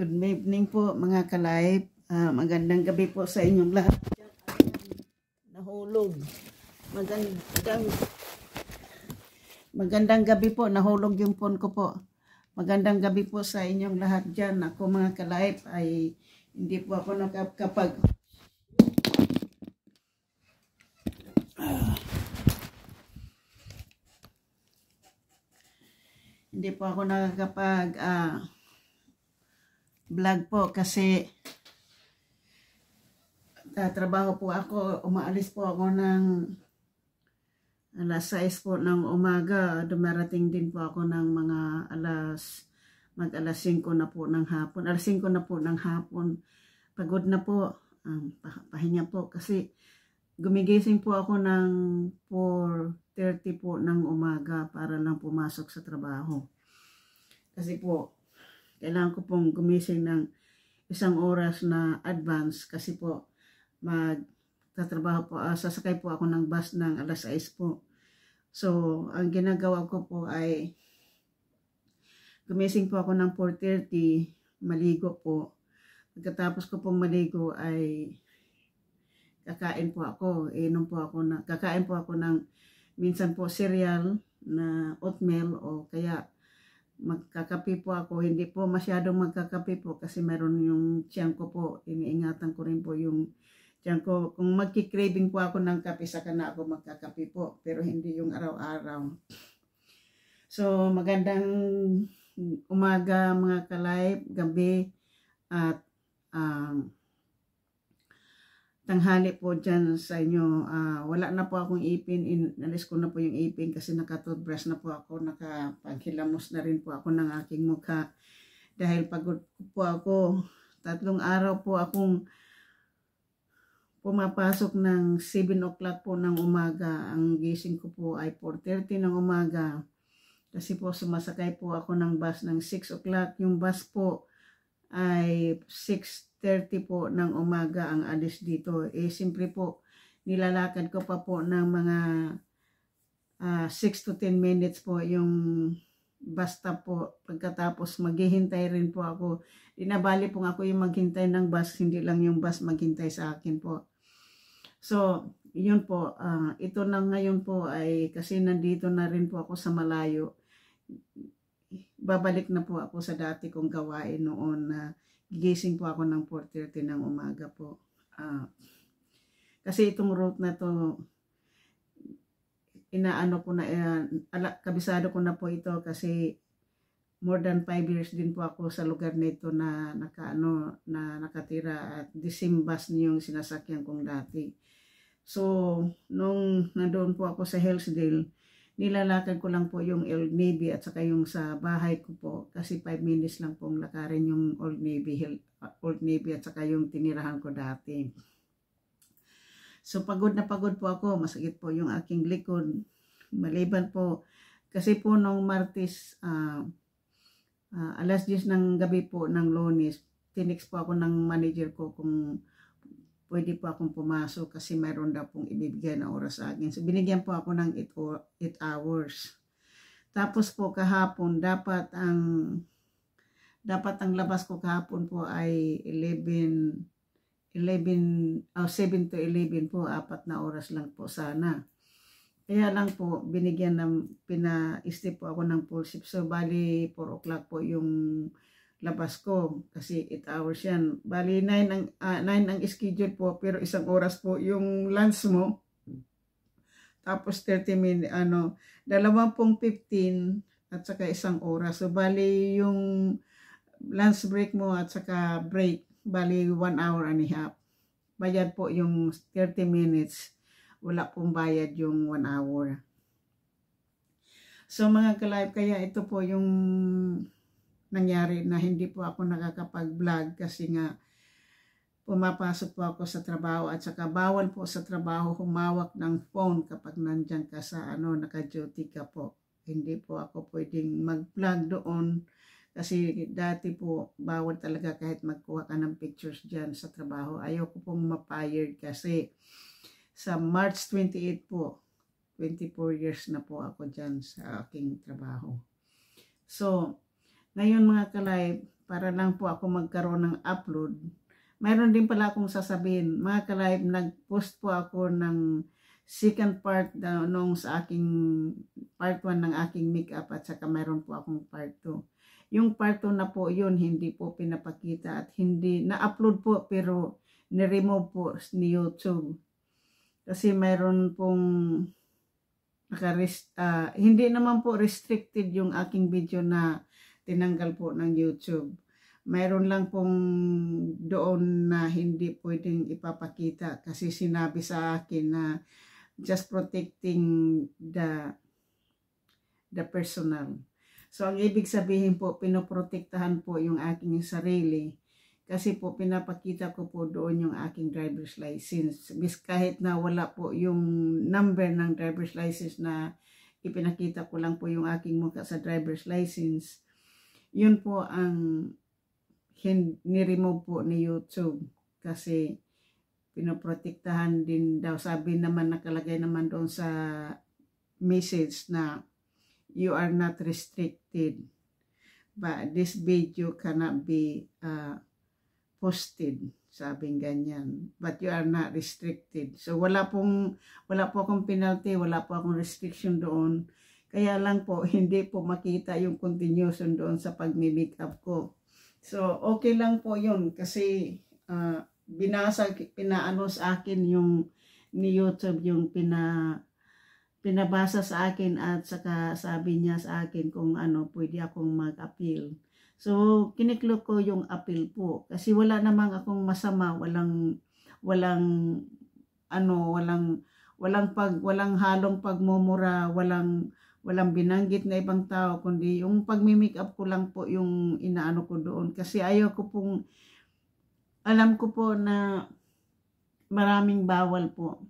Good evening po mga kalive. Uh, magandang gabi po sa inyong lahat. Nahulog. Magandang Magandang gabi po. Nahulog yung phone ko po. Magandang gabi po sa inyong lahat dyan. Ako mga ka-live ay hindi po ako nakapag ah. hindi po ako nakakapag uh, vlog po kasi tatrabaho po ako, umaalis po ako ng alas 6 po ng umaga, dumarating din po ako ng mga alas mag alas 5 na po ng hapon, alas 5 na po ng hapon, pagod na po, um, pahinga po kasi gumigising po ako ng 4.30 po ng umaga para lang pumasok sa trabaho. Kasi po, kailangan ko pong gumising ng isang oras na advance kasi po magtatrabaho po, uh, sasakay po ako ng bus ng alas 6 po. So, ang ginagawa ko po ay gumising po ako ng 4.30, maligo po. Pagkatapos ko pong maligo ay kakain po ako, inom po ako, na, kakain po ako ng minsan po cereal na oatmeal o kaya magkakape po ako. Hindi po masyadong magkakape po kasi meron yung tiyan ko po. Iniingatan ko rin po yung tiyan ko. Kung magkikraving po ako ng kape, saka na ako magkakape po. Pero hindi yung araw-araw. So, magandang umaga mga ka-live, gabi, at um, tanghali po dyan sa inyo. Uh, wala na po akong ipin. Inalis ko na po yung ipin kasi nakatoothbrush na po ako. Nakapaghilamos na rin po ako ng aking mukha. Dahil pagod po ako. Tatlong araw po akong pumapasok ng 7 o'clock po ng umaga. Ang gising ko po ay 4.30 ng umaga. Kasi po sumasakay po ako ng bus ng 6 o'clock. Yung bus po ay 6 6.30 po ng umaga ang alis dito. Eh, simple po, nilalakad ko pa po ng mga uh, ah, 6 to 10 minutes po yung basta po pagkatapos maghihintay rin po ako. Dinabali po ako yung maghintay ng bus, hindi lang yung bus maghintay sa akin po. So, yun po, uh, ito na ngayon po ay kasi nandito na rin po ako sa malayo. Babalik na po ako sa dati kong gawain noon na uh, Gising po ako ng 4.30 ng umaga po. Uh, kasi itong route na to, inaano ko na, uh, ala, kabisado ko na po ito kasi more than 5 years din po ako sa lugar nito na, nakaano, na nakatira at the same bus niyong sinasakyan kong dati. So, nung nandoon po ako sa Hellsdale, nilalakad ko lang po yung Old Navy at saka yung sa bahay ko po kasi 5 minutes lang pong lakarin yung Old Navy, uh, Old Navy at saka yung tinirahan ko dati. So pagod na pagod po ako, masakit po yung aking likod. Maliban po, kasi po nung Martes, uh, uh, alas 10 ng gabi po ng lunes, tinix po ako ng manager ko kung pwede po akong pumasok kasi mayroon daw pong ibibigay na oras sa akin. So, binigyan po ako ng 8 hours. Tapos po kahapon, dapat ang dapat ang labas ko kahapon po ay 11, 11, oh, 7 to 11 po, apat na oras lang po sana. Kaya lang po, binigyan ng, pina-stay po ako ng full shift. So, bali 4 o'clock po yung labas ko kasi 8 hours yan. Bali 9 ang, uh, ah, 9 ang schedule po pero isang oras po yung lunch mo. Tapos 30 min ano, dalawang pong 15 at saka isang oras. So bali yung lunch break mo at saka break, bali 1 hour and a half. Bayad po yung 30 minutes. Wala pong bayad yung 1 hour. So mga ka-live, kaya ito po yung nangyari na hindi po ako nakakapag-vlog kasi nga pumapasok po ako sa trabaho at saka bawal po sa trabaho humawak ng phone kapag nandyan ka sa ano, naka-duty ka po. Hindi po ako pwedeng mag-vlog doon kasi dati po bawal talaga kahit magkuha ka ng pictures dyan sa trabaho. Ayoko pong mapired kasi sa March 28 po, 24 years na po ako dyan sa aking trabaho. So, ngayon mga ka-live, para lang po ako magkaroon ng upload, mayroon din pala akong sasabihin. Mga ka-live, nag-post po ako ng second part na, nung sa aking part 1 ng aking makeup at saka mayroon po akong part 2. Yung part 2 na po yun, hindi po pinapakita at hindi, na-upload po pero ni-remove po ni YouTube. Kasi mayroon pong naka uh, ah, hindi naman po restricted yung aking video na tinanggal po ng YouTube. Mayroon lang pong doon na hindi pwedeng ipapakita kasi sinabi sa akin na just protecting the the personal. So ang ibig sabihin po pinoprotektahan po yung aking sarili kasi po pinapakita ko po doon yung aking driver's license. Bis kahit na wala po yung number ng driver's license na ipinakita ko lang po yung aking mukha sa driver's license yun po ang niremove po ni YouTube kasi pinoprotektahan din daw. Sabi naman, nakalagay naman doon sa message na you are not restricted but this video cannot be uh, posted sabing ganyan but you are not restricted so wala pong wala po akong penalty wala po akong restriction doon kaya lang po, hindi po makita yung continuation doon sa pag-make up ko. So, okay lang po yun kasi uh, binasa, pinaano sa akin yung ni YouTube yung pina, pinabasa sa akin at saka sabi niya sa akin kung ano pwede akong mag-appeal. So, kiniklok ko yung appeal po kasi wala namang akong masama, walang walang ano, walang walang pag walang halong pagmumura, walang walang binanggit na ibang tao kundi yung pagme make up ko lang po yung inaano ko doon kasi ayaw ko pong alam ko po na maraming bawal po.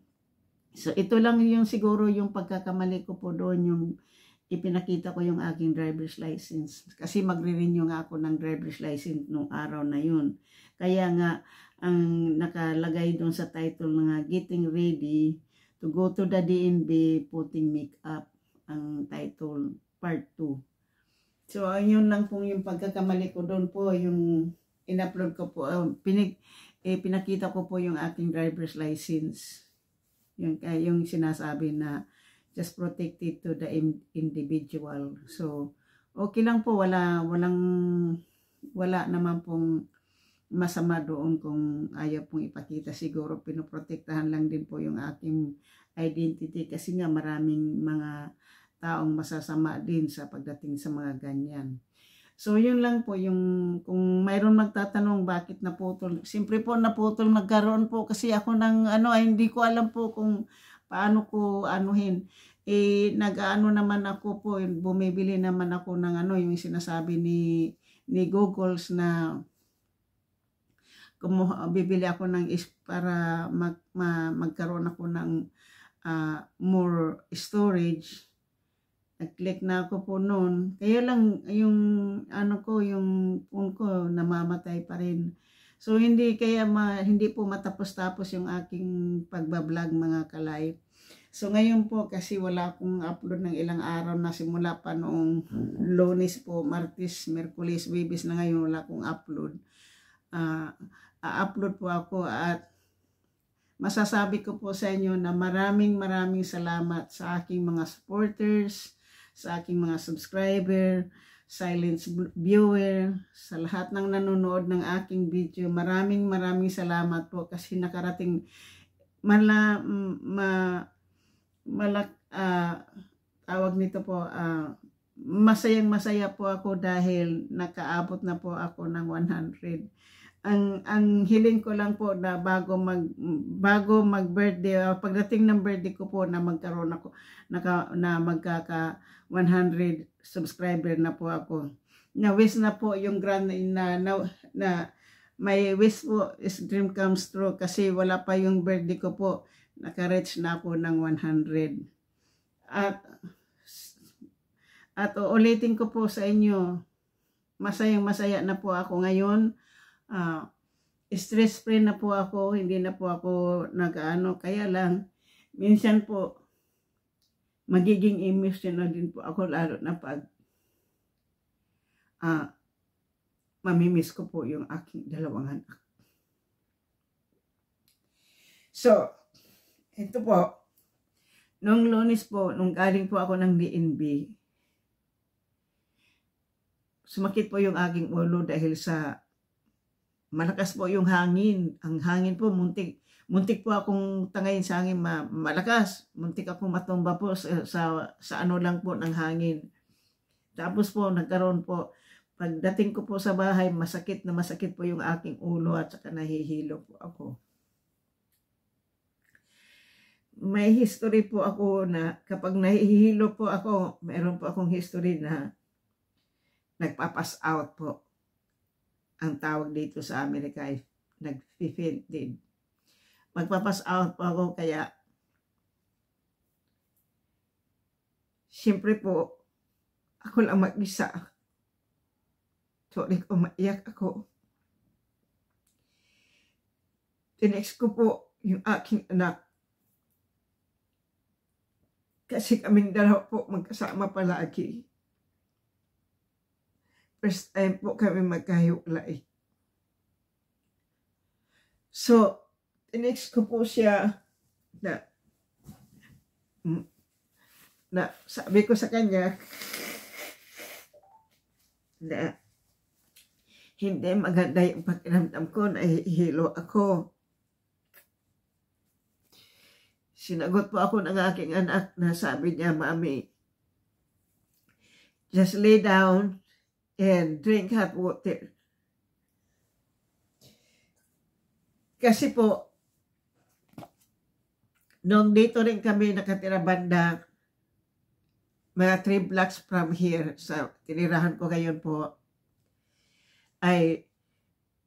So ito lang yung siguro yung pagkakamali ko po doon yung ipinakita ko yung aking driver's license kasi magre-renew nga ako ng driver's license nung araw na yun. Kaya nga ang nakalagay doon sa title nga getting ready to go to the DNB putting makeup ang title part 2. So, yun lang pong yung pagkakamali ko doon po, yung in-upload ko po, uh, pinig, eh, pinakita ko po yung aking driver's license. Yung, uh, yung sinasabi na just protected to the individual. So, okay lang po, wala, walang, wala naman pong masama doon kung ayaw pong ipakita. Siguro pinoprotektahan lang din po yung ating identity kasi nga maraming mga taong masasama din sa pagdating sa mga ganyan. So yun lang po yung kung mayroon magtatanong bakit naputol. Siyempre po naputol nagkaroon po kasi ako nang ano ay hindi ko alam po kung paano ko anuhin. Eh nag-ano naman ako po bumibili naman ako ng ano yung sinasabi ni ni Googles na kumuha, bibili ako ng is para mag, ma, magkaroon ako ng uh, more storage Nag-click na ako po noon. Kaya lang yung ano ko, yung phone ko namamatay pa rin. So hindi kaya ma, hindi po matapos-tapos yung aking pagba-vlog mga ka-live. So ngayon po kasi wala akong upload ng ilang araw na simula pa noong lunes po, martes, merkulis, webis na ngayon wala akong upload. Uh, ah, upload po ako at masasabi ko po sa inyo na maraming maraming salamat sa aking mga supporters, sa aking mga subscriber, silence viewer, sa lahat ng nanonood ng aking video. Maraming maraming salamat po kasi nakarating mala, ma, malak, uh, tawag nito po, uh, masayang masaya po ako dahil nakaabot na po ako ng 100 ang ang hiling ko lang po na bago mag bago mag birthday uh, ah, pagdating ng birthday ko po na magkaroon ako naka, na magkaka 100 subscriber na po ako na wish na po yung grand na na, na may wish po is dream comes true kasi wala pa yung birthday ko po naka-reach na po ng 100 at at uulitin ko po sa inyo masayang masaya na po ako ngayon uh, stress free na po ako, hindi na po ako nag-ano, kaya lang, minsan po, magiging emotional din po ako, lalo na pag, uh, mamimiss ko po yung aking dalawang anak. So, ito po, nung lunes po, nung galing po ako ng DNB, sumakit po yung aking ulo dahil sa malakas po yung hangin. Ang hangin po, muntik. Muntik po akong tangayin sa hangin, ma malakas. Muntik akong matumba po sa, sa, sa ano lang po ng hangin. Tapos po, nagkaroon po, pagdating ko po sa bahay, masakit na masakit po yung aking ulo at saka nahihilo po ako. May history po ako na kapag nahihilo po ako, mayroon po akong history na nagpapas out po ang tawag dito sa Amerika ay nag-15 Magpapas out po ako kaya siyempre po ako lang mag-isa. Sorry kung maiyak ako. Tinext ko po yung aking anak. Kasi kaming dalawa po magkasama palagi first time my kami magkahiwalay. So, the next ko po siya na na sabi ko sa kanya na hindi maganda yung pakiramdam ko, na nahihilo ako. Sinagot po ako ng aking anak na sabi niya, Mami, just lay down, and drink hot water. Kasi po, nung dito rin kami nakatira banda, mga 3 blocks from here, sa tinirahan ko ngayon po, ay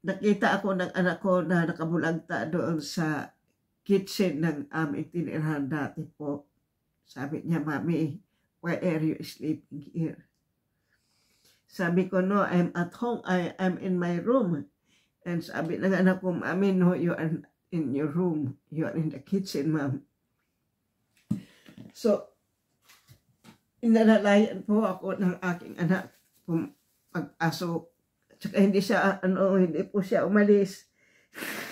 nakita ako ng anak ko na nakabulagta doon sa kitchen ng aming tinirahan dati po. Sabi niya, Mami, why are you sleeping here? Sabi ko, no, I'm at home. I, I'm in my room. And sabi ng anak ko, Mami, no, you are in your room. You are in the kitchen, ma'am. So, inalalayan po ako ng aking anak kung mag-aso. Tsaka hindi siya, ano, hindi po siya umalis.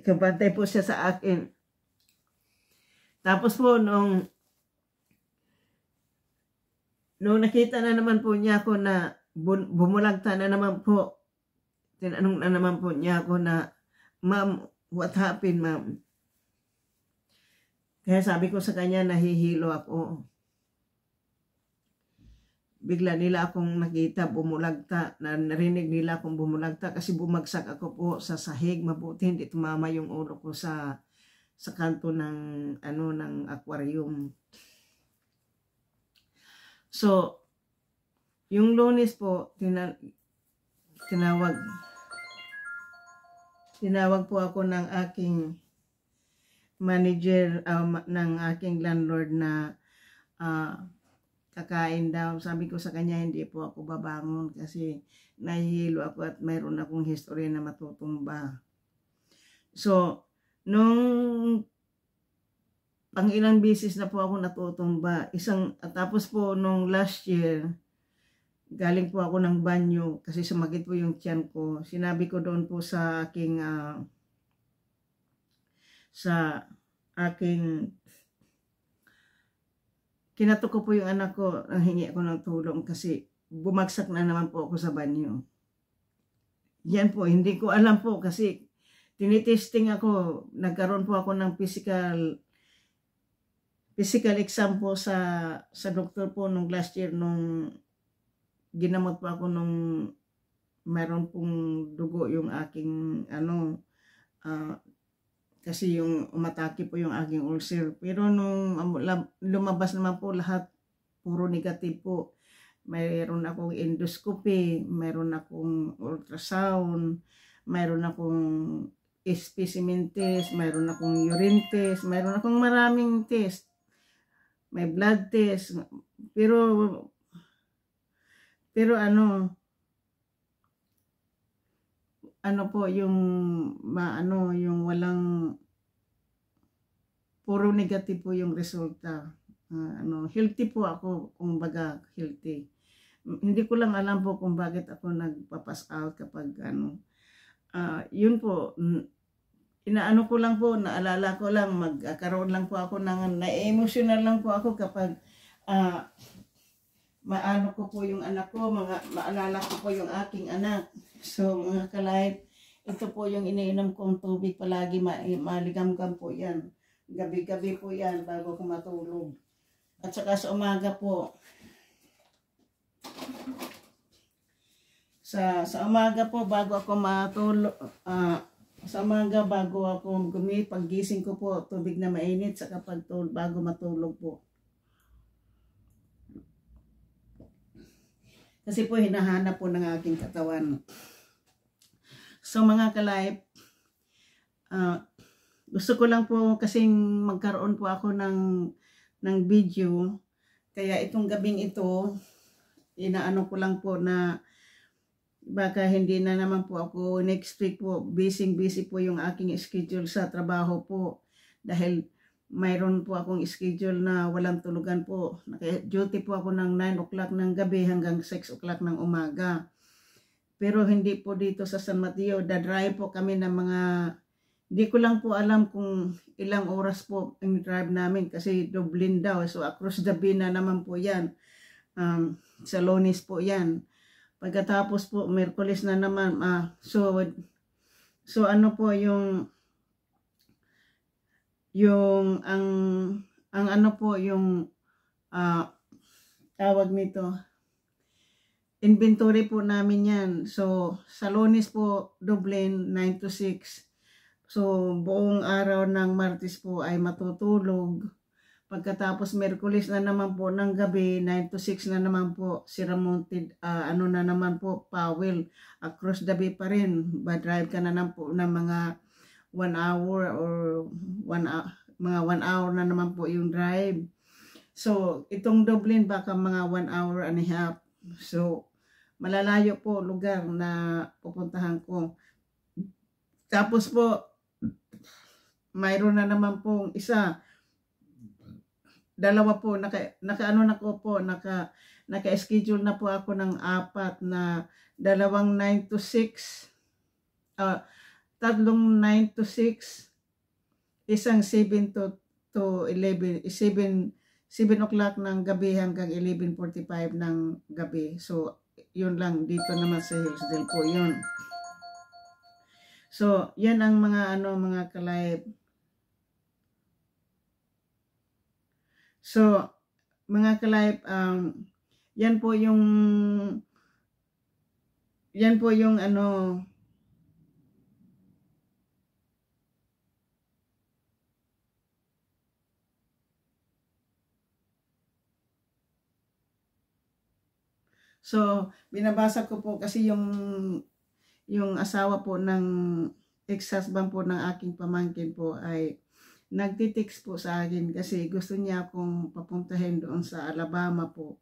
Nagkabantay po siya sa akin. Tapos po, nung Nung nakita na naman po niya ako na bumulagta na naman po, tinanong na naman po niya ako na, Ma'am, what happened, ma'am? Kaya sabi ko sa kanya, nahihilo ako. Bigla nila akong nakita, bumulagta, na narinig nila akong bumulagta kasi bumagsak ako po sa sahig. Mabuti hindi tumama yung ulo ko sa sa kanto ng ano ng aquarium. So, yung lunes po, tina tinawag, tinawag po ako ng aking manager, uh, ng aking landlord na uh, kakain daw. Sabi ko sa kanya, hindi po ako babangon kasi nahihilo ako at mayroon akong history na matutumba. So, nung pang ilang bisis na po ako natutumba. Isang, at tapos po nung last year, galing po ako ng banyo kasi sumakit po yung tiyan ko. Sinabi ko doon po sa aking uh, sa aking kinatok ko po yung anak ko nang hingi ako ng tulong kasi bumagsak na naman po ako sa banyo. Yan po, hindi ko alam po kasi tinitesting ako. Nagkaroon po ako ng physical physical exam po sa sa doktor po nung last year nung ginamot po ako nung meron pong dugo yung aking ano uh, kasi yung umatake po yung aking ulcer pero nung lumabas naman po lahat puro negative po mayroon akong endoscopy mayroon akong ultrasound mayroon akong specimen test mayroon akong urine test mayroon akong maraming test may blood test. Pero, pero ano, ano po, yung, maano, yung walang, puro negative po yung resulta. Uh, ano, healthy po ako, kung baga healthy. Hindi ko lang alam po kung bakit ako nagpapas out kapag ano. Uh, yun po, inaano ko lang po, naalala ko lang, magkaroon lang po ako ng, na-emotional lang po ako kapag uh, maano ko po yung anak ko, mga, maalala ko po yung aking anak. So mga kalive, ito po yung iniinom kong tubig palagi, ma maligamgam po yan. Gabi-gabi po yan bago ko matulog. At saka sa umaga po, sa, sa umaga po bago ako matulog, uh, sa umaga bago ako gumi, paggising ko po, tubig na mainit sa kapag bago matulog po. Kasi po hinahanap po ng aking katawan. So mga ka-life, uh, ah, gusto ko lang po kasing magkaroon po ako ng, ng video. Kaya itong gabing ito, inaano ko lang po na baka hindi na naman po ako next week po busy busy po yung aking schedule sa trabaho po dahil mayroon po akong schedule na walang tulugan po duty po ako ng 9 o'clock ng gabi hanggang 6 o'clock ng umaga pero hindi po dito sa San Mateo dadrive po kami ng mga hindi ko lang po alam kung ilang oras po ang drive namin kasi Dublin daw so across the bina naman po yan um, sa Lonis po yan Pagkatapos po, Merkulis na naman. Ah, so, so ano po yung yung ang ang ano po yung ah, tawag nito inventory po namin yan so sa lunes po Dublin 9 to 6 so buong araw ng Martes po ay matutulog Pagkatapos Merkulis na naman po ng gabi, 9 to 6 na naman po, si Ramon, uh, ano na naman po, Powell, across the bay pa rin. Ba-drive ka na naman po ng mga 1 hour or one hour, mga 1 hour na naman po yung drive. So, itong Dublin baka mga 1 hour and a half. So, malalayo po lugar na pupuntahan ko. Tapos po, mayroon na naman pong isa, dalawa po, naka, nakaano ano na ko po, naka, naka-schedule na po ako ng apat na dalawang 9 to 6, uh, ah, tatlong 9 to 6, isang 7 to, to 11, 7, 7 o'clock ng gabi hanggang 11.45 ng gabi. So, yun lang dito naman sa Hillsdale po yun. So, yan ang mga ano mga ka So, mga ka-life, um, yan po yung yan po yung ano So, binabasa ko po kasi yung yung asawa po ng ex-husband po ng aking pamangkin po ay nagtitext po sa akin kasi gusto niya akong papuntahin doon sa Alabama po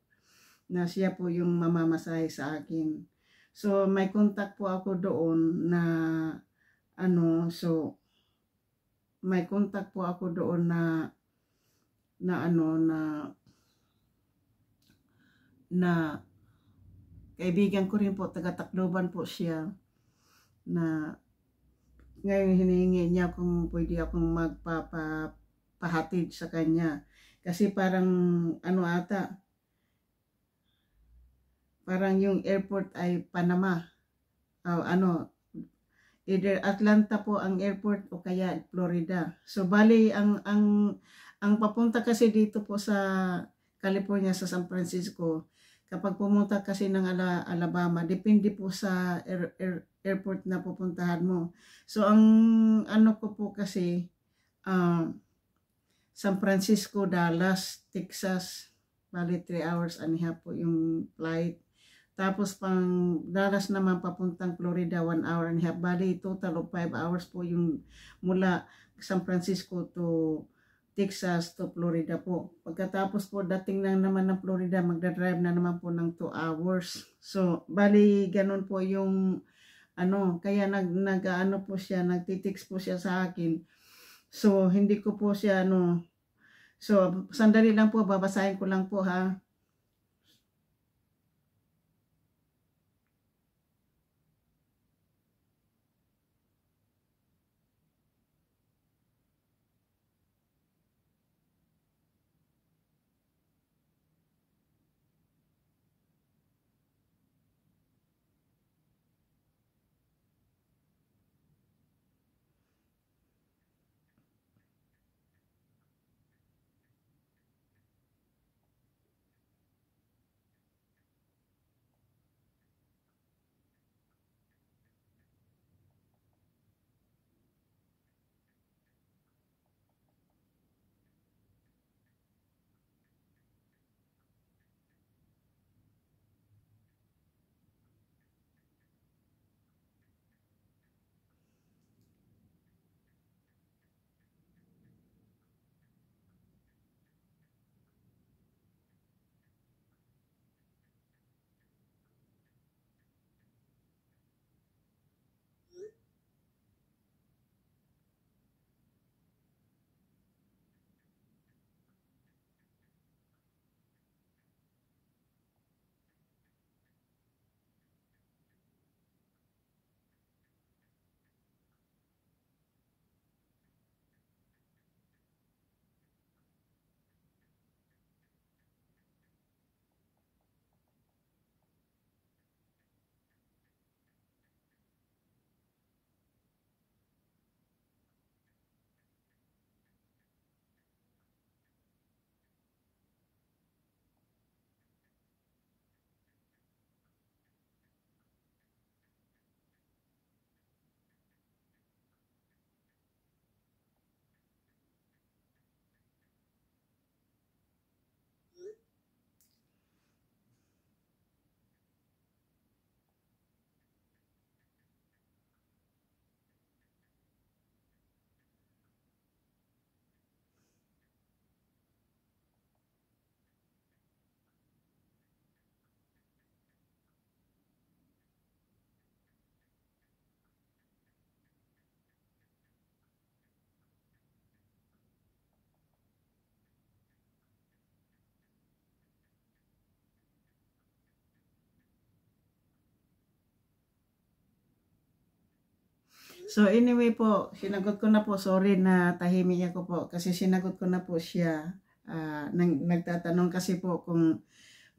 na siya po yung mamamasahe sa akin. So may contact po ako doon na ano so may contact po ako doon na na ano na na kaibigan ko rin po taga Tacloban po siya na ngayon hinihingi niya kung pwede akong magpapahatid sa kanya. Kasi parang ano ata, parang yung airport ay Panama. O ah, ano, either Atlanta po ang airport o kaya Florida. So bali ang ang ang papunta kasi dito po sa California sa San Francisco kapag pumunta kasi ng Alabama depende po sa air, air, airport na pupuntahan mo. So, ang ano ko po kasi, uh, San Francisco, Dallas, Texas, bali 3 hours and half po yung flight. Tapos pang Dallas naman papuntang Florida, 1 hour and half. Bali, total of 5 hours po yung mula San Francisco to Texas to Florida po. Pagkatapos po, dating lang naman ng Florida, magdadrive na naman po ng 2 hours. So, bali, ganun po yung ano, kaya nag, nag ano po siya, nagtitix po siya sa akin. So, hindi ko po siya, ano, so, sandali lang po, babasahin ko lang po ha. So anyway po, sinagot ko na po. Sorry na tahimik ako po kasi sinagot ko na po siya. Uh, nang, nagtatanong kasi po kung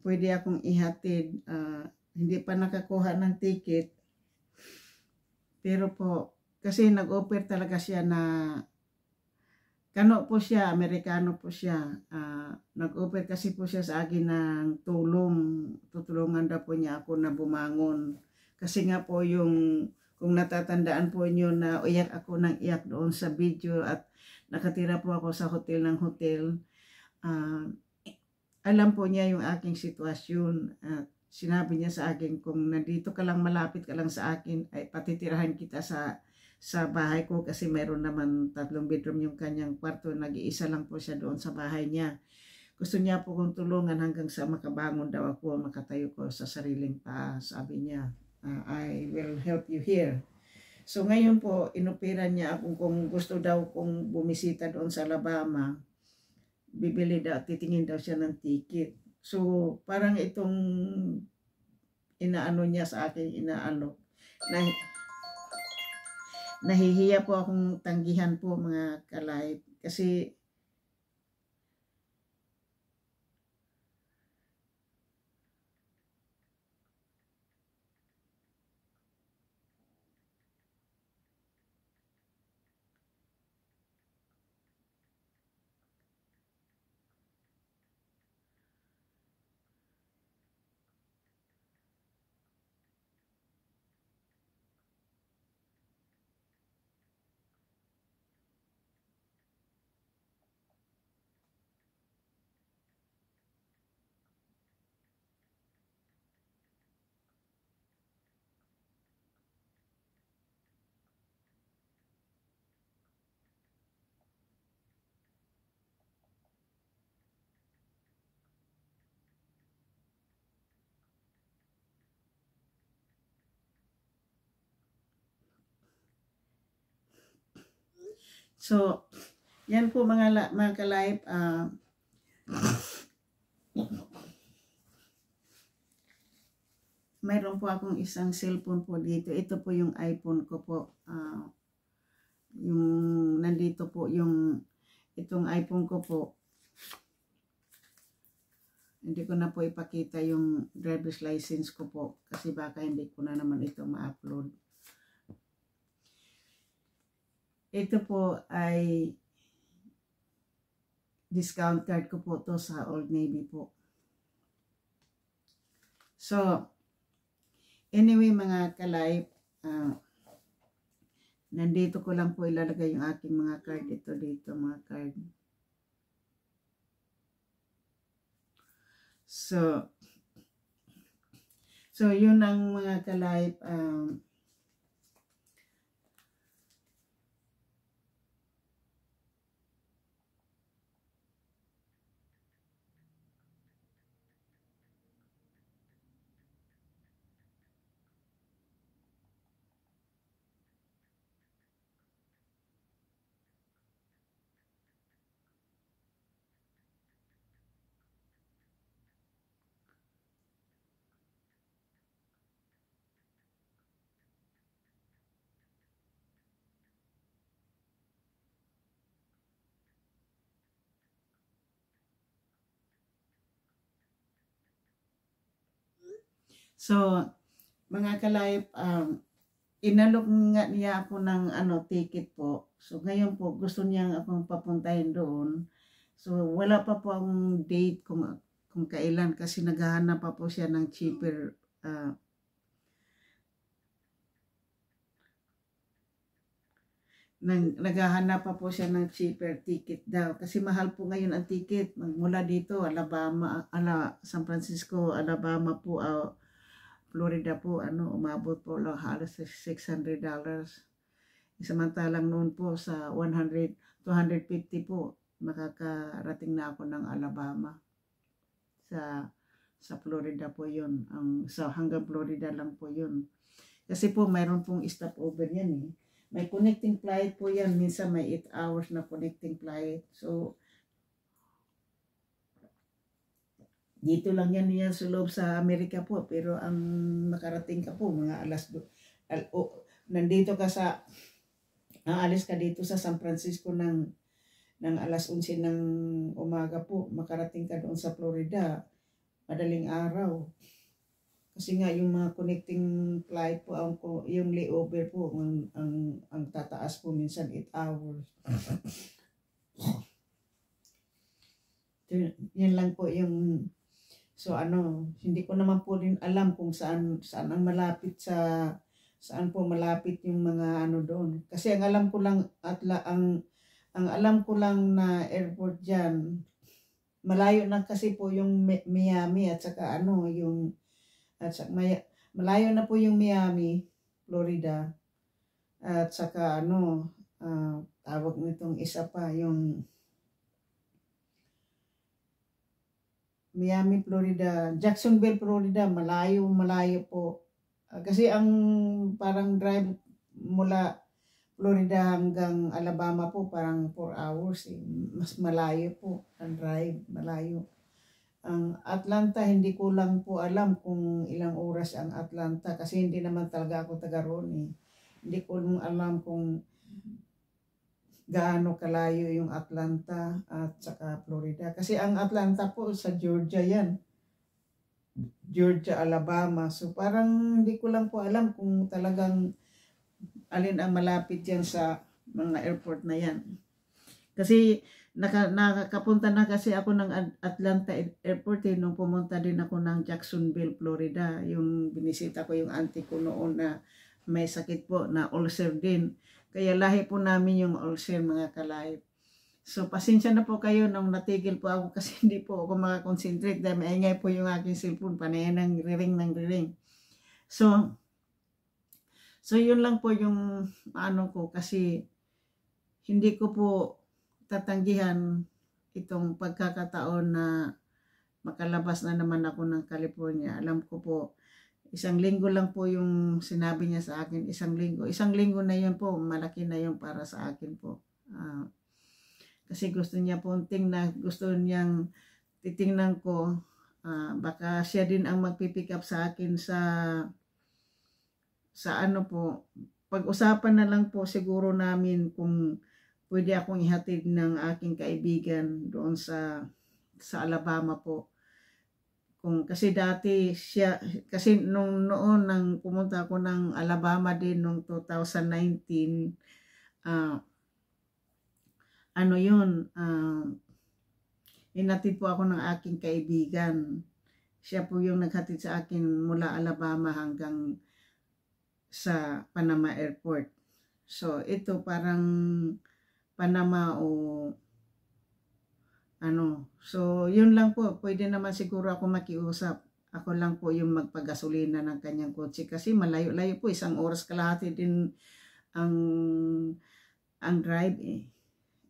pwede akong ihatid. Uh, hindi pa nakakuha ng ticket. Pero po, kasi nag-offer talaga siya na Kano po siya, Amerikano po siya. Uh, Nag-offer kasi po siya sa akin ng tulong. Tutulungan daw po niya ako na bumangon. Kasi nga po yung kung natatandaan po nyo na uyak ako ng iyak doon sa video at nakatira po ako sa hotel ng hotel, uh, alam po niya yung aking sitwasyon at sinabi niya sa akin kung nandito ka lang malapit ka lang sa akin ay patitirahan kita sa sa bahay ko kasi meron naman tatlong bedroom yung kanyang kwarto nag-iisa lang po siya doon sa bahay niya gusto niya po kong tulungan hanggang sa makabangon daw ako makatayo ko sa sariling pa sabi niya uh, I will help you here. So ngayon po, inopera niya ako kung gusto daw kong bumisita doon sa Alabama, bibili daw, titingin daw siya ng ticket. So parang itong inaano niya sa akin, inaalok. Na, nahihiya po akong tanggihan po mga kalive kasi So, yan po mga, mga ka-life. Uh, mayroon po akong isang cellphone po dito. Ito po yung iPhone ko po. Uh, yung nandito po yung itong iPhone ko po. Hindi ko na po ipakita yung driver's license ko po kasi baka hindi ko na naman ito ma-upload. Ito po ay discount card ko po to sa Old Navy po. So, anyway mga ka-life, uh, ah, nandito ko lang po ilalagay yung aking mga card. Ito dito mga card. So, so yun ang mga ka-life, um, So, mga kalayip, um, inalok nga niya ako ng ano, ticket po. So, ngayon po, gusto niya akong papuntahin doon. So, wala pa po ang date kung, kung kailan kasi naghahanap pa po siya ng cheaper uh, nang, naghahanap pa po siya ng cheaper ticket daw. Kasi mahal po ngayon ang ticket. Mula dito, Alabama, ala, San Francisco, Alabama po, uh, Florida po, ano, umabot po lang halos $600. Samantalang noon po sa 100, 250 po, makakarating na ako ng Alabama. Sa sa Florida po yun. Ang, sa hanggang Florida lang po yun. Kasi po mayroon pong stopover yan eh. May connecting flight po yan. Minsan may 8 hours na connecting flight. So, Dito lang yan yan sa loob sa Amerika po. Pero ang nakarating ka po, mga alas do. Al, oh, nandito ka sa, naalis ka dito sa San Francisco ng, ng alas 11 ng umaga po. Makarating ka doon sa Florida, madaling araw. Kasi nga yung mga connecting flight po, ang, yung layover po, ang, ang, ang tataas po minsan 8 hours. Yan lang po yung So ano, hindi ko naman po rin alam kung saan saan ang malapit sa saan po malapit yung mga ano doon. Kasi ang alam ko lang at la, ang ang alam ko lang na airport diyan malayo na kasi po yung Miami at saka ano yung at saka may, malayo na po yung Miami, Florida. At saka ano uh, tawag nitong isa pa yung Miami, Florida, Jacksonville, Florida, malayo, malayo po. Uh, kasi ang parang drive mula Florida hanggang Alabama po, parang 4 hours. Eh. Mas malayo po ang drive, malayo. Ang Atlanta, hindi ko lang po alam kung ilang oras ang Atlanta kasi hindi naman talaga ako taga Roni. eh. Hindi ko alam kung gaano kalayo yung Atlanta at saka Florida. Kasi ang Atlanta po sa Georgia yan. Georgia, Alabama. So parang hindi ko lang po alam kung talagang alin ang malapit yan sa mga airport na yan. Kasi naka, nakapunta na kasi ako ng Atlanta Airport eh, nung pumunta din ako ng Jacksonville, Florida. Yung binisita ko yung auntie ko noon na may sakit po na ulcer din. Kaya lahi po namin yung ulcer mga kalaib. So pasensya na po kayo nung natigil po ako kasi hindi po ako makakonsentrate dahil maingay po yung aking cellphone. Panayan ng riring ng riring. So, so yun lang po yung ano ko kasi hindi ko po tatanggihan itong pagkakataon na makalabas na naman ako ng California. Alam ko po Isang linggo lang po yung sinabi niya sa akin, isang linggo. Isang linggo na yun po, malaki na yun para sa akin po. Uh, kasi gusto niya po na gusto niyang titingnan ko, uh, baka siya din ang magpipick up sa akin sa, sa ano po, pag-usapan na lang po siguro namin kung pwede akong ihatid ng aking kaibigan doon sa, sa Alabama po kung kasi dati siya kasi nung noon nang pumunta ako ng Alabama din nung 2019 uh, ah, ano yun uh, ah, inatid po ako ng aking kaibigan siya po yung naghatid sa akin mula Alabama hanggang sa Panama Airport so ito parang Panama o ano, so yun lang po, pwede naman siguro ako makiusap. Ako lang po yung magpagasolina ng kanyang kotse kasi malayo-layo po, isang oras kalahati din ang ang drive eh.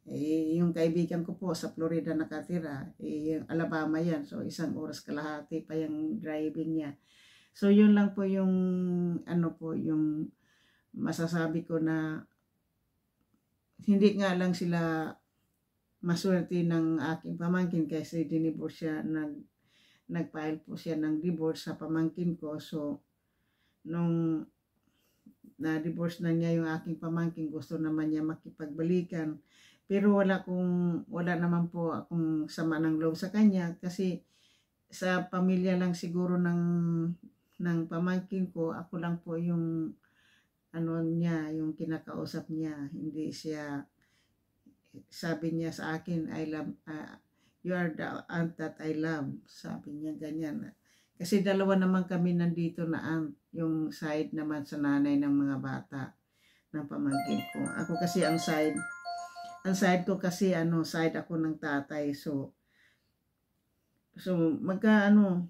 Eh, yung kaibigan ko po sa Florida nakatira, eh, yung Alabama yan. So, isang oras kalahati pa yung driving niya. So, yun lang po yung, ano po, yung masasabi ko na hindi nga lang sila maswerte ng aking pamangkin kasi diniborce siya, nag, nagfile po siya ng divorce sa pamangkin ko. So, nung na-divorce na niya yung aking pamangkin, gusto naman niya makipagbalikan. Pero wala kung wala naman po akong sama ng loob sa kanya kasi sa pamilya lang siguro ng ng pamangkin ko, ako lang po yung ano niya, yung kinakausap niya. Hindi siya sabi niya sa akin, I love, uh, you are the aunt that I love. Sabi niya ganyan. Kasi dalawa naman kami nandito na aunt, yung side naman sa nanay ng mga bata ng pamangkin ko. Ako kasi ang side, ang side ko kasi ano, side ako ng tatay. So, so magka ano,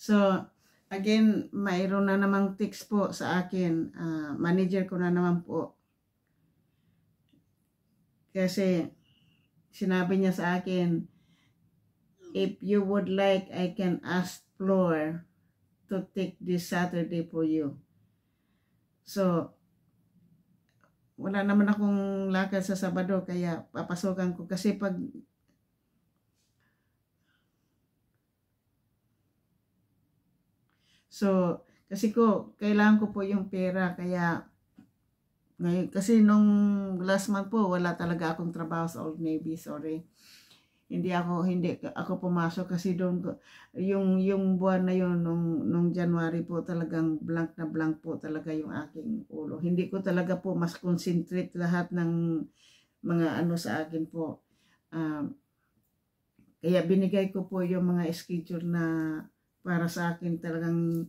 So, again, mayroon na namang text po sa akin. Uh, manager ko na naman po. Kasi, sinabi niya sa akin, if you would like, I can ask Floor to take this Saturday for you. So, wala naman akong lakad sa Sabado, kaya papasokan ko. Kasi pag So, kasi ko, kailangan ko po yung pera. Kaya, ngayon, kasi nung last month po, wala talaga akong trabaho sa Old Navy, sorry. Hindi ako, hindi ako pumasok kasi doon, yung, yung buwan na yun, nung, nung January po, talagang blank na blank po talaga yung aking ulo. Hindi ko talaga po mas concentrate lahat ng mga ano sa akin po. Um, kaya binigay ko po yung mga schedule na para sa akin talagang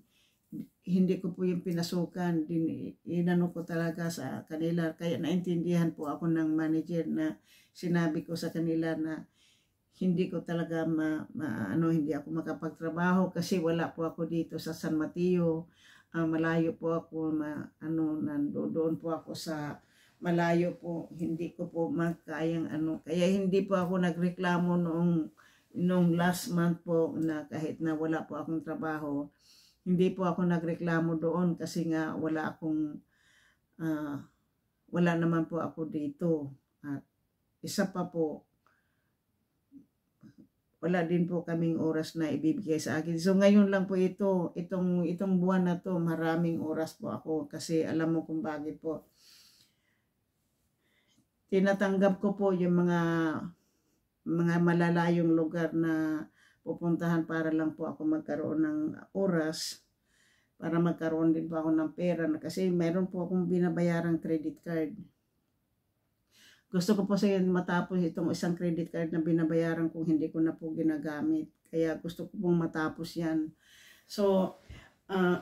hindi ko po yung pinasukan, din, inano ko talaga sa kanila. Kaya naintindihan po ako ng manager na sinabi ko sa kanila na hindi ko talaga ma, ma ano, hindi ako makapagtrabaho kasi wala po ako dito sa San Mateo. Uh, malayo po ako, ma, ano, nandoon po ako sa malayo po. Hindi ko po makayang ano. Kaya hindi po ako nagreklamo noong nung last month po na kahit na wala po akong trabaho, hindi po ako nagreklamo doon kasi nga wala akong uh, wala naman po ako dito. At isa pa po wala din po kaming oras na ibibigay sa akin. So ngayon lang po ito, itong itong buwan na to, maraming oras po ako kasi alam mo kung bakit po. Tinatanggap ko po yung mga mga malalayong lugar na pupuntahan para lang po ako magkaroon ng oras para magkaroon din po ako ng pera na kasi meron po akong binabayarang credit card. Gusto ko po sa yun matapos itong isang credit card na binabayaran kung hindi ko na po ginagamit. Kaya gusto ko pong matapos yan. So, uh,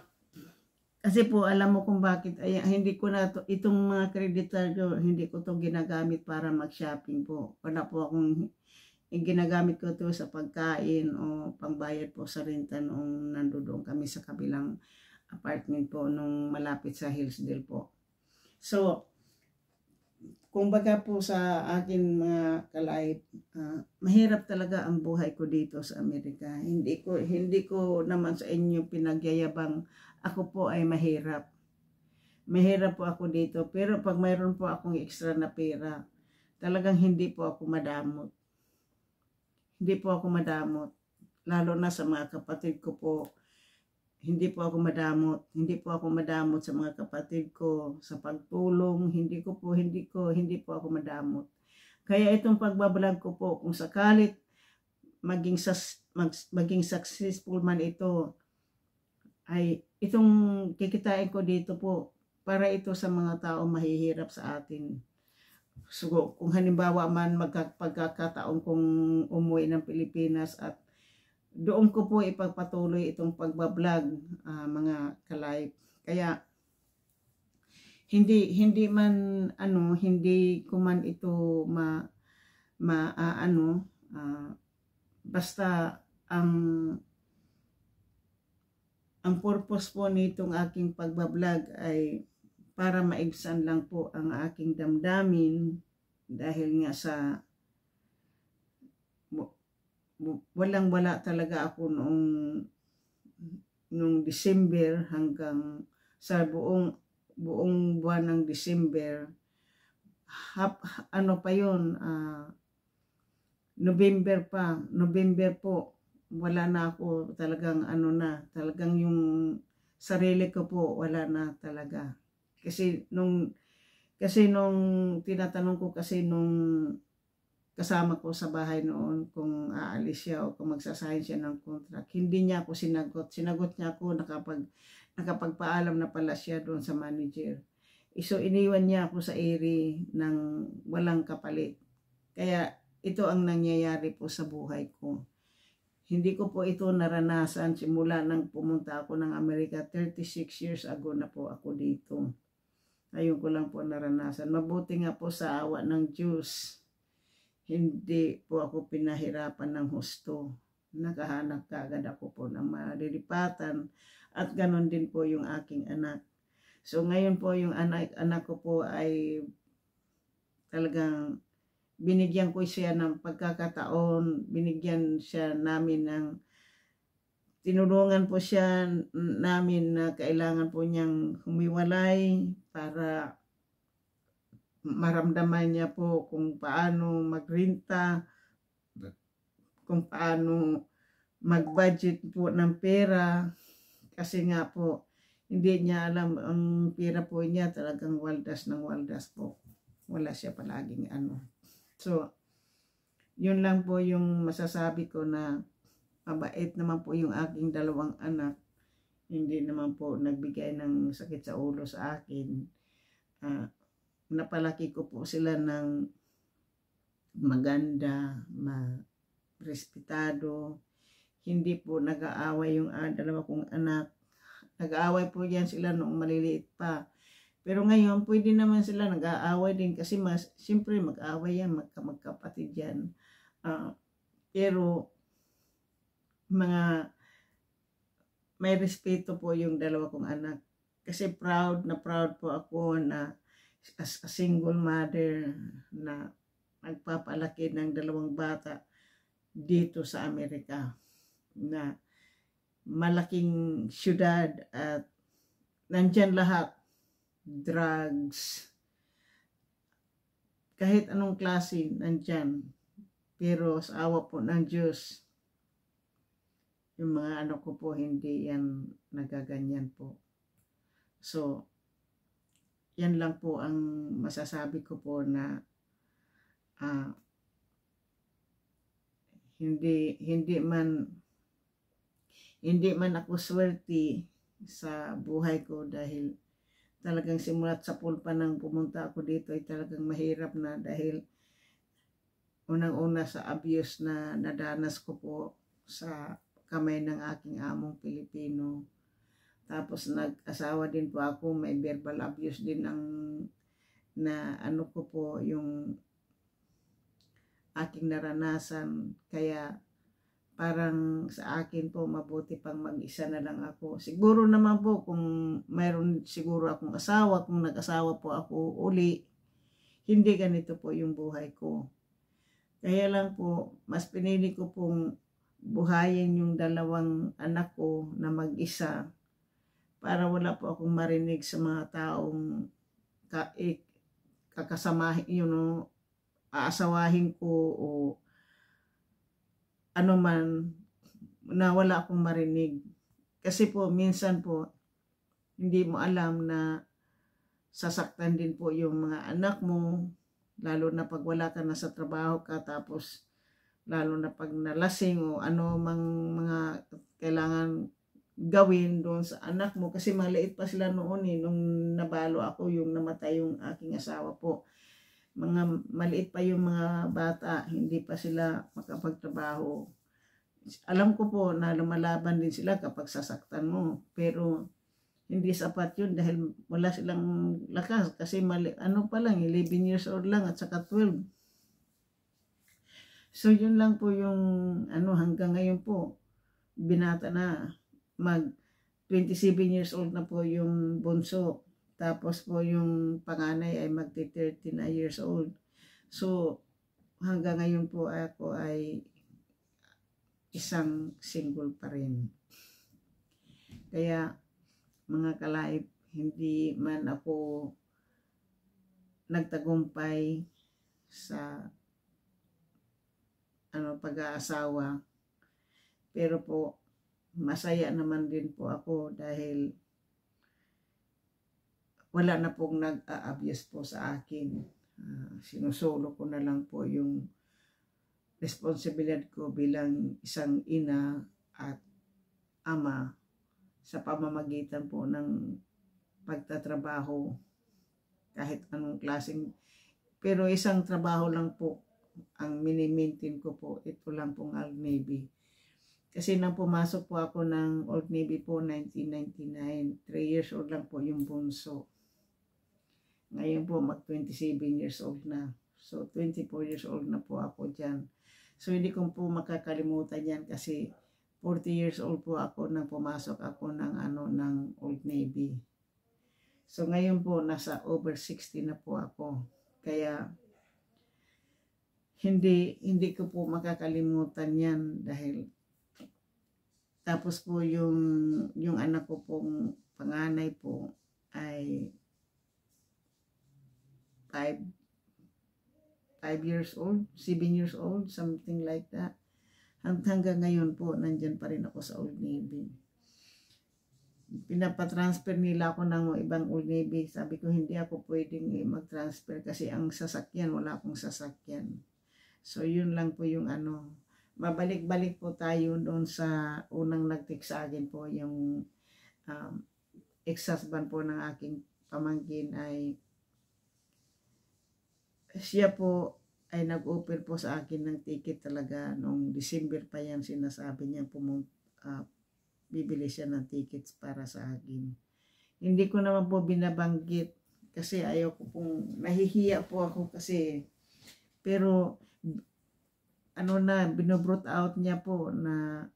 kasi po alam mo kung bakit ay, hindi ko na to, itong mga credit card ko, hindi ko to ginagamit para mag-shopping po. Wala po akong eh, ginagamit ko to sa pagkain o pangbayad po sa renta nung nandoon kami sa kabilang apartment po nung malapit sa Hillsdale po. So, kumbaga po sa akin mga kalait, uh, mahirap talaga ang buhay ko dito sa Amerika. Hindi ko hindi ko naman sa inyo pinagyayabang ako po ay mahirap. Mahirap po ako dito pero pag mayroon po akong extra na pera, talagang hindi po ako madamot. Hindi po ako madamot lalo na sa mga kapatid ko po hindi po ako madamot. Hindi po ako madamot sa mga kapatid ko, sa pagtulong, hindi ko po, hindi ko, hindi po ako madamot. Kaya itong pagbablog ko po, kung sakalit maging, sus, mag, maging successful man ito, ay itong kikitain ko dito po, para ito sa mga tao mahihirap sa atin. So, kung halimbawa man magpagkakataon kong umuwi ng Pilipinas at doon ko po ipagpatuloy itong pagbablog uh, mga ka kalive. Kaya hindi hindi man ano hindi ko man ito ma ma uh, ano uh, basta ang ang purpose po nitong aking pagbablog ay para maibsan lang po ang aking damdamin dahil nga sa walang wala talaga ako noong nung December hanggang sa buong buong buwan ng December hap, ano pa yon uh, ah, November pa November po wala na ako talagang ano na talagang yung sarili ko po wala na talaga kasi nung kasi nung tinatanong ko kasi nung kasama ko sa bahay noon kung aalis siya o kung magsasahin siya ng contract. Hindi niya ako sinagot. Sinagot niya ako nakapag, nakapagpaalam na pala siya doon sa manager. Eh, so iniwan niya ako sa area ng walang kapalit. Kaya ito ang nangyayari po sa buhay ko. Hindi ko po ito naranasan simula nang pumunta ako ng Amerika. 36 years ago na po ako dito. Ayun ko lang po naranasan. Mabuti nga po sa awa ng Diyos hindi po ako pinahirapan ng husto. Nakahanap kaagad ako po ng malilipatan at ganon din po yung aking anak. So ngayon po yung anak, anak ko po ay talagang binigyan ko siya ng pagkakataon, binigyan siya namin ng tinulungan po siya namin na kailangan po niyang humiwalay para maramdaman niya po kung paano magrinta, kung paano mag-budget po ng pera. Kasi nga po, hindi niya alam ang pera po niya talagang waldas ng waldas po. Wala siya palaging ano. So, yun lang po yung masasabi ko na mabait naman po yung aking dalawang anak. Hindi naman po nagbigay ng sakit sa ulo sa akin. Uh, napalaki ko po sila ng maganda, ma respetado. Hindi po nag-aaway yung ah, dalawa kong anak. Nag-aaway po yan sila noong maliliit pa. Pero ngayon, pwede naman sila nag-aaway din kasi mas, siyempre mag-aaway yan, magka magkapatid yan. Uh, pero, mga, may respeto po yung dalawa kong anak. Kasi proud na proud po ako na as a single mother na nagpapalaki ng dalawang bata dito sa Amerika na malaking syudad at nandyan lahat drugs kahit anong klase nandyan pero sa awa po ng Diyos yung mga ano ko po hindi yan nagaganyan po so yan lang po ang masasabi ko po na uh, hindi hindi man hindi man ako swerte sa buhay ko dahil talagang simulat sa pulpa nang pumunta ako dito ay talagang mahirap na dahil unang-una sa abuse na nadanas ko po sa kamay ng aking among Pilipino tapos nag-asawa din po ako, may verbal abuse din ang na ano ko po yung aking naranasan. Kaya parang sa akin po mabuti pang mag-isa na lang ako. Siguro naman po kung mayroon siguro akong asawa, kung nag-asawa po ako uli, hindi ganito po yung buhay ko. Kaya lang po, mas pinili ko pong buhayin yung dalawang anak ko na mag-isa para wala po akong marinig sa mga taong ka, eh, kakasamahin, you know, aasawahin ko o ano man na wala akong marinig. Kasi po, minsan po, hindi mo alam na sasaktan din po yung mga anak mo, lalo na pag wala ka na sa trabaho ka, tapos lalo na pag nalasing o ano mang mga kailangan gawin doon sa anak mo kasi maliit pa sila noon eh nung nabalo ako yung namatay yung aking asawa po mga maliit pa yung mga bata hindi pa sila makapagtrabaho alam ko po na lumalaban din sila kapag sasaktan mo pero hindi sapat yun dahil wala silang lakas kasi mali, ano pa lang 11 years old lang at saka 12 so yun lang po yung ano hanggang ngayon po binata na mag 27 years old na po yung bunso. Tapos po yung panganay ay magti 30 na years old. So hanggang ngayon po ako ay isang single pa rin. Kaya mga kalaib, hindi man ako nagtagumpay sa ano pag-aasawa pero po masaya naman din po ako dahil wala na pong nag-abuse po sa akin. Uh, sinusolo ko na lang po yung responsibilidad ko bilang isang ina at ama sa pamamagitan po ng pagtatrabaho kahit anong klaseng pero isang trabaho lang po ang mini-maintain ko po ito lang pong Al Navy kasi nang pumasok po ako ng Old Navy po 1999, 3 years old lang po yung bunso. Ngayon po mag 27 years old na. So 24 years old na po ako dyan. So hindi ko po makakalimutan yan kasi 40 years old po ako nang pumasok ako ng ano ng Old Navy. So ngayon po nasa over 60 na po ako. Kaya hindi hindi ko po makakalimutan yan dahil tapos po yung, yung anak ko pong panganay po ay 5 5 years old, 7 years old, something like that. Hanggang ngayon po, nandyan pa rin ako sa Old Navy. Pinapatransfer nila ako ng ibang Old Navy. Sabi ko, hindi ako pwedeng eh, mag-transfer kasi ang sasakyan, wala akong sasakyan. So, yun lang po yung ano, mabalik-balik po tayo doon sa unang nag-text sa akin po yung um, ex-husband po ng aking pamangkin ay siya po ay nag-offer po sa akin ng ticket talaga noong December pa yan sinasabi niya pumun uh, ah, bibili siya ng tickets para sa akin. Hindi ko naman po binabanggit kasi ayoko pong nahihiya po ako kasi pero ano na, binobrought out niya po na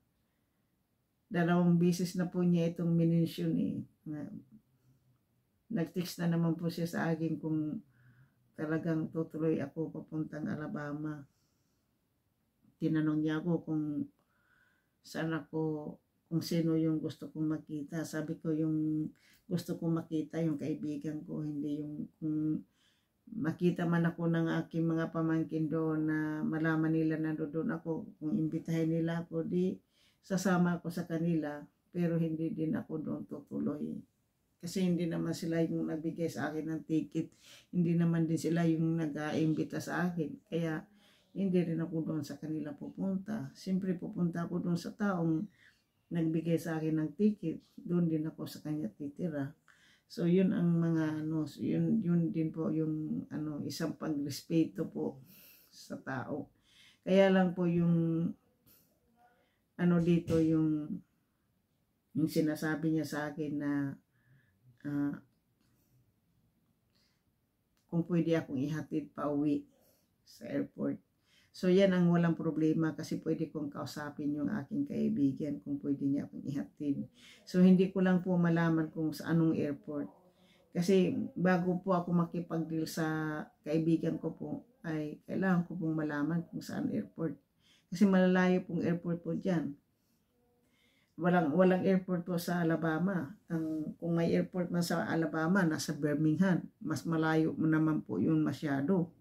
dalawang bisis na po niya itong minensyon eh. Nag-text na naman po siya sa akin kung talagang tutuloy ako papuntang Alabama. Tinanong niya ako kung saan ako, kung sino yung gusto kong makita. Sabi ko yung gusto kong makita yung kaibigan ko, hindi yung kung makita man ako ng aking mga pamangkin doon na malaman nila na doon ako, kung imbitahin nila ako, di sasama ako sa kanila, pero hindi din ako doon tutuloy. Kasi hindi naman sila yung nagbigay sa akin ng ticket, hindi naman din sila yung nag-aimbita sa akin. Kaya hindi rin ako doon sa kanila pupunta. Siyempre pupunta ako doon sa taong nagbigay sa akin ng ticket, doon din ako sa kanya titira. So yun ang mga ano, yun yun din po yung ano isang pagrespeto po sa tao. Kaya lang po yung ano dito yung yung sinasabi niya sa akin na uh, kung pwede akong ihatid pa uwi sa airport. So yan ang walang problema kasi pwede kong kausapin yung aking kaibigan kung pwede niya akong ihatid. So hindi ko lang po malaman kung sa anong airport. Kasi bago po ako makipag-deal sa kaibigan ko po, ay kailangan ko pong malaman kung saan airport. Kasi malalayo pong airport po dyan. Walang, walang airport po sa Alabama. Ang, kung may airport man sa Alabama, nasa Birmingham. Mas malayo naman po yun masyado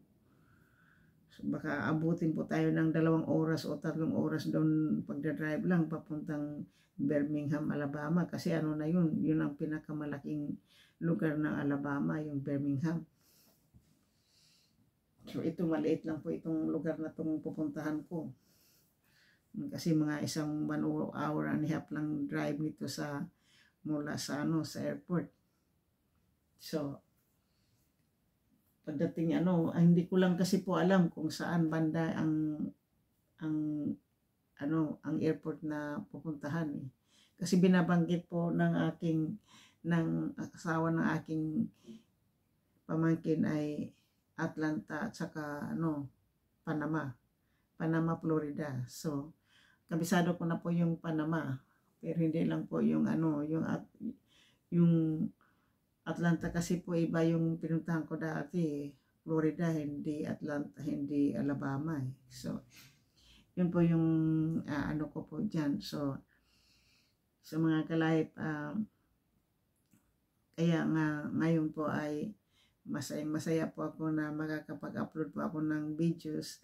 baka abutin po tayo ng dalawang oras o tatlong oras doon pagdadrive lang papuntang Birmingham, Alabama. Kasi ano na yun, yun ang pinakamalaking lugar ng Alabama, yung Birmingham. So ito maliit lang po itong lugar na itong pupuntahan ko. Kasi mga isang one hour and a half lang drive nito sa mula sa ano sa airport. So pagdating ano, ah, hindi ko lang kasi po alam kung saan banda ang ang ano, ang airport na pupuntahan eh. Kasi binabanggit po ng aking ng asawa ng aking pamangkin ay Atlanta at saka ano, Panama. Panama, Florida. So, kabisado ko na po yung Panama. Pero hindi lang po yung ano, yung yung Atlanta kasi po iba yung pinuntahan ko dati. Eh. Florida, hindi Atlanta, hindi Alabama. Eh. So, yun po yung uh, ano ko po dyan. So, sa mga kalahip, um, kaya nga ngayon po ay masaya, masaya po ako na makakapag-upload po ako ng videos.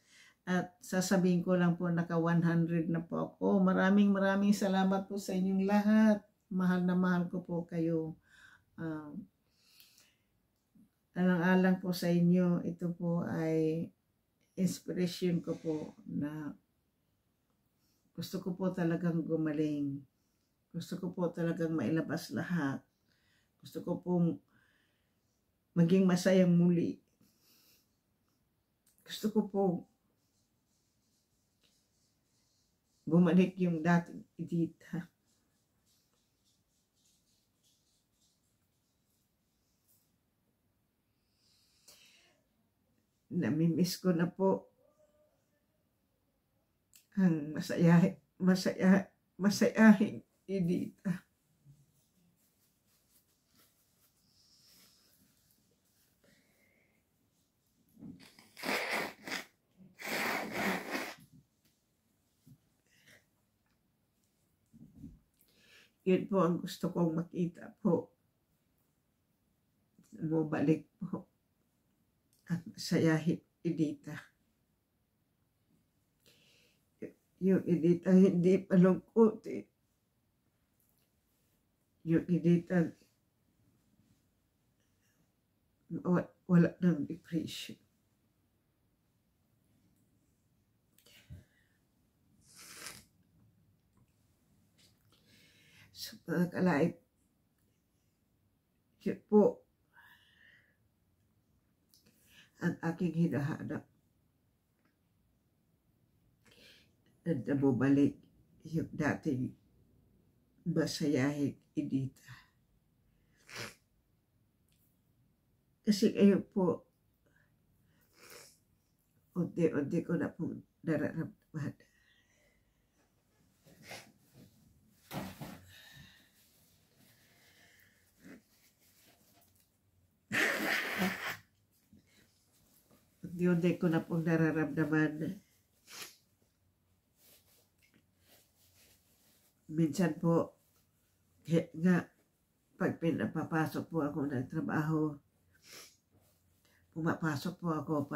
At sasabihin ko lang po, naka 100 na po ako. Maraming maraming salamat po sa inyong lahat. Mahal na mahal ko po kayo. Um, alang-alang po sa inyo, ito po ay inspiration ko po na gusto ko po talagang gumaling. Gusto ko po talagang mailabas lahat. Gusto ko pong maging masayang muli. Gusto ko po bumalik yung dating Edith. namimiss ko na po ang masaya, masaya, masayahing Edita. Yun po ang gusto kong makita po. balik po saya Edita. Yung Edita hindi malungkot eh. Yung Edita wala ng depression. Sa so, mga kalait, yun po, ang aking hinahanap. At namumalik yung dating masayahing inita. Kasi ngayon po, unti-unti ko na po nararamdaman Yun din ko na pong nararamdaman. Minsan po, nga, pag pinapapasok po ako ng trabaho, pumapasok po ako pa